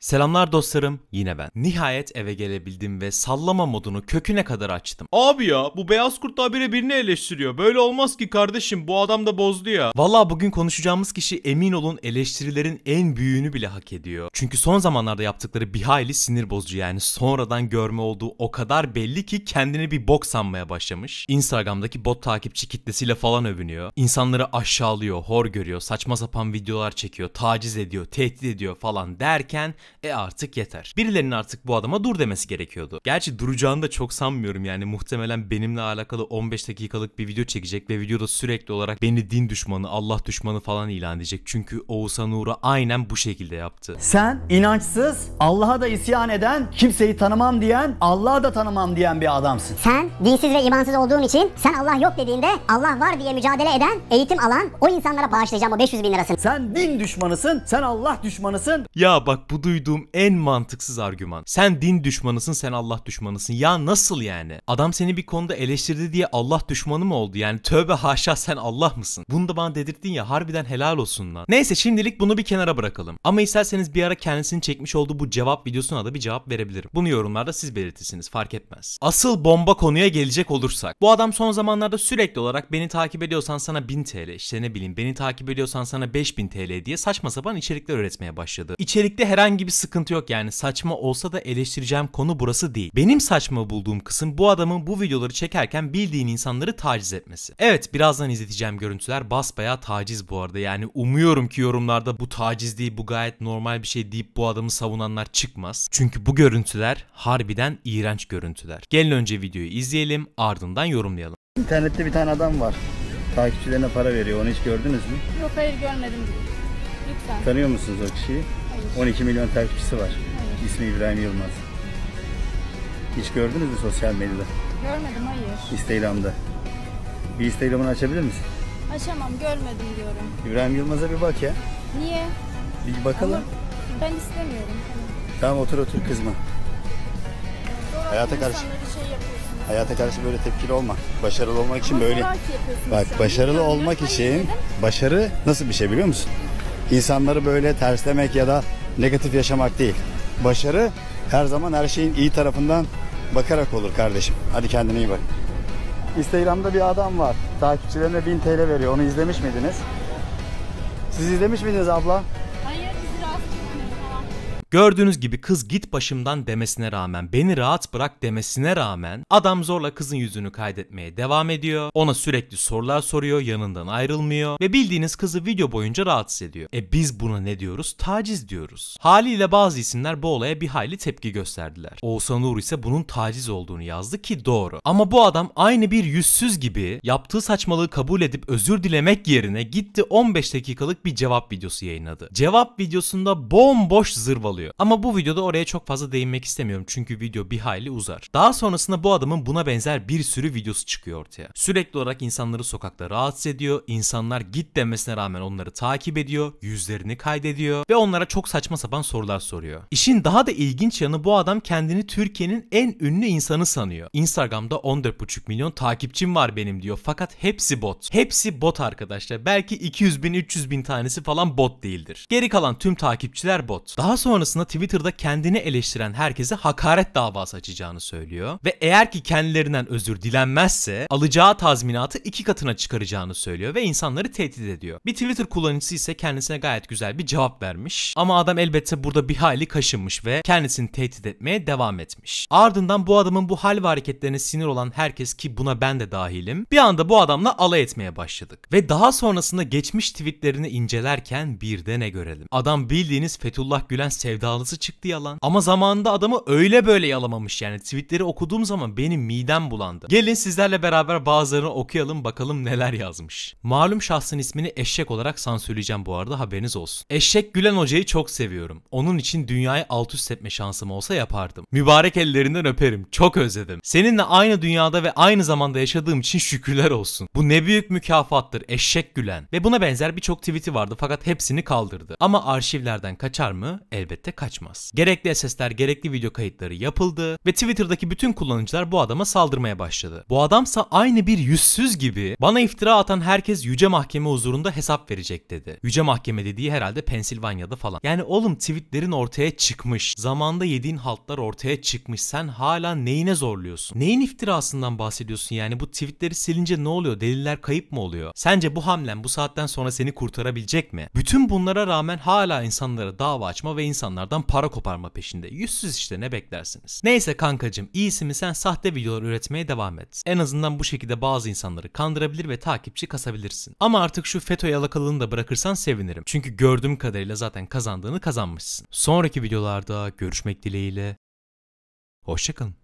Selamlar dostlarım, yine ben. Nihayet eve gelebildim ve sallama modunu köküne kadar açtım. Abi ya, bu beyaz kurt da habire birini eleştiriyor. Böyle olmaz ki kardeşim, bu adam da bozdu ya. Valla bugün konuşacağımız kişi emin olun eleştirilerin en büyüğünü bile hak ediyor. Çünkü son zamanlarda yaptıkları bir hayli sinir bozucu yani sonradan görme olduğu o kadar belli ki kendini bir bok sanmaya başlamış. Instagram'daki bot takipçi kitlesiyle falan övünüyor. İnsanları aşağılıyor, hor görüyor, saçma sapan videolar çekiyor, taciz ediyor, tehdit ediyor falan derken e artık yeter. Birilerinin artık bu adama dur demesi gerekiyordu. Gerçi duracağını da çok sanmıyorum yani muhtemelen benimle alakalı 15 dakikalık bir video çekecek ve videoda sürekli olarak beni din düşmanı, Allah düşmanı falan ilan edecek. Çünkü Oğuzhan Uğur'a aynen bu şekilde yaptı. Sen inançsız, Allah'a da isyan eden, kimseyi tanımam diyen, Allah'a da tanımam diyen bir adamsın. Sen dinsiz ve imansız olduğun için sen Allah yok dediğinde Allah var diye mücadele eden, eğitim alan o insanlara bağışlayacağım o 500 bin lirasını. Sen din düşmanısın, sen Allah düşmanısın. Ya bak bu duyduğum duyduğum en mantıksız argüman. Sen din düşmanısın, sen Allah düşmanısın. Ya nasıl yani? Adam seni bir konuda eleştirdi diye Allah düşmanı mı oldu? Yani tövbe haşa sen Allah mısın? Bunu da bana dedirttin ya harbiden helal olsun lan. Neyse şimdilik bunu bir kenara bırakalım. Ama isterseniz bir ara kendisini çekmiş olduğu bu cevap videosuna da bir cevap verebilirim. Bunu yorumlarda siz belirtirsiniz fark etmez. Asıl bomba konuya gelecek olursak. Bu adam son zamanlarda sürekli olarak beni takip ediyorsan sana 1000 TL işte ne bileyim beni takip ediyorsan sana 5000 TL diye saçma sapan içerikler üretmeye başladı. İçerikte herhangi bir bir sıkıntı yok yani saçma olsa da eleştireceğim konu burası değil. Benim saçma bulduğum kısım bu adamın bu videoları çekerken bildiğin insanları taciz etmesi. Evet birazdan izleteceğim görüntüler basbaya taciz bu arada yani umuyorum ki yorumlarda bu taciz değil bu gayet normal bir şey deyip bu adamı savunanlar çıkmaz. Çünkü bu görüntüler harbiden iğrenç görüntüler. Gelin önce videoyu izleyelim ardından yorumlayalım. İnternette bir tane adam var. Takipçilerine para veriyor. Onu hiç gördünüz mü? Yok hayır görmedim. Lütfen. Tanıyor musunuz o kişiyi? 12 milyon takipçisi var. Hayır. İsmi İbrahim Yılmaz. Hiç gördünüz mü sosyal medyada? Görmedim hayır. Instagram'da. Bir Instagram'ını açabilir misin? Açamam görmedim diyorum. İbrahim Yılmaz'a bir bak ya. Niye? Bir bakalım. Ama ben istemiyorum. Tamam otur otur kızma. Doğru Hayata karşı. Şey Hayata karşı böyle tepkili olma. Başarılı olmak için Ama böyle. Bak başarılı olmak için başarı nasıl bir şey biliyor musun? insanları böyle terslemek ya da negatif yaşamak değil. Başarı her zaman her şeyin iyi tarafından bakarak olur kardeşim. Hadi kendine iyi bak. Instagram'da bir adam var. Takipçilerine 1000 TL veriyor. Onu izlemiş miydiniz? Siz izlemiş miydiniz abla? Gördüğünüz gibi kız git başımdan demesine rağmen, beni rahat bırak demesine rağmen adam zorla kızın yüzünü kaydetmeye devam ediyor. Ona sürekli sorular soruyor, yanından ayrılmıyor ve bildiğiniz kızı video boyunca rahatsız ediyor. E biz buna ne diyoruz? Taciz diyoruz. Haliyle bazı isimler bu olaya bir hayli tepki gösterdiler. Oğuzhan Uğur ise bunun taciz olduğunu yazdı ki doğru. Ama bu adam aynı bir yüzsüz gibi yaptığı saçmalığı kabul edip özür dilemek yerine gitti 15 dakikalık bir cevap videosu yayınladı. Cevap videosunda bomboş zırvalıyor oluyor. Ama bu videoda oraya çok fazla değinmek istemiyorum çünkü video bir hayli uzar. Daha sonrasında bu adamın buna benzer bir sürü videosu çıkıyor ortaya. Sürekli olarak insanları sokakta rahatsız ediyor, insanlar git demesine rağmen onları takip ediyor, yüzlerini kaydediyor ve onlara çok saçma sapan sorular soruyor. İşin daha da ilginç yanı bu adam kendini Türkiye'nin en ünlü insanı sanıyor. Instagram'da 14,5 milyon takipçim var benim diyor fakat hepsi bot. Hepsi bot arkadaşlar. Belki 200 bin 300 bin tanesi falan bot değildir. Geri kalan tüm takipçiler bot. Daha sonrasında sonrasında Twitter'da kendini eleştiren herkese hakaret davası açacağını söylüyor ve eğer ki kendilerinden özür dilenmezse alacağı tazminatı iki katına çıkaracağını söylüyor ve insanları tehdit ediyor. Bir Twitter kullanıcısı ise kendisine gayet güzel bir cevap vermiş ama adam elbette burada bir hayli kaşınmış ve kendisini tehdit etmeye devam etmiş. Ardından bu adamın bu hal ve hareketlerine sinir olan herkes ki buna ben de dahilim bir anda bu adamla alay etmeye başladık. Ve daha sonrasında geçmiş tweetlerini incelerken bir de ne görelim. Adam bildiğiniz Fethullah Gülen sevdiği sevdalısı çıktı yalan. Ama zamanında adamı öyle böyle yalamamış yani. Tweetleri okuduğum zaman benim midem bulandı. Gelin sizlerle beraber bazılarını okuyalım bakalım neler yazmış. Malum şahsın ismini eşek olarak sansürleyeceğim bu arada haberiniz olsun. Eşek Gülen Hoca'yı çok seviyorum. Onun için dünyayı alt üst etme şansım olsa yapardım. Mübarek ellerinden öperim. Çok özledim. Seninle aynı dünyada ve aynı zamanda yaşadığım için şükürler olsun. Bu ne büyük mükafattır eşek Gülen. Ve buna benzer birçok tweet'i vardı fakat hepsini kaldırdı. Ama arşivlerden kaçar mı? Elbette internette kaçmaz. Gerekli SS'ler gerekli video kayıtları yapıldı ve Twitter'daki bütün kullanıcılar bu adama saldırmaya başladı. Bu adamsa aynı bir yüzsüz gibi bana iftira atan herkes yüce mahkeme huzurunda hesap verecek dedi. Yüce mahkeme dediği herhalde Pensilvanya'da falan. Yani oğlum tweetlerin ortaya çıkmış. Zamanda yediğin haltlar ortaya çıkmış. Sen hala neyine zorluyorsun? Neyin iftirasından bahsediyorsun yani? Bu tweetleri silince ne oluyor? Deliller kayıp mı oluyor? Sence bu hamlen bu saatten sonra seni kurtarabilecek mi? Bütün bunlara rağmen hala insanlara dava açma ve insanlar insanlardan para koparma peşinde. Yüzsüz işte ne beklersiniz. Neyse kankacım iyisi mi sen sahte videolar üretmeye devam et. En azından bu şekilde bazı insanları kandırabilir ve takipçi kasabilirsin. Ama artık şu FETÖ yalakalığını da bırakırsan sevinirim. Çünkü gördüğüm kadarıyla zaten kazandığını kazanmışsın. Sonraki videolarda görüşmek dileğiyle. Hoşçakalın.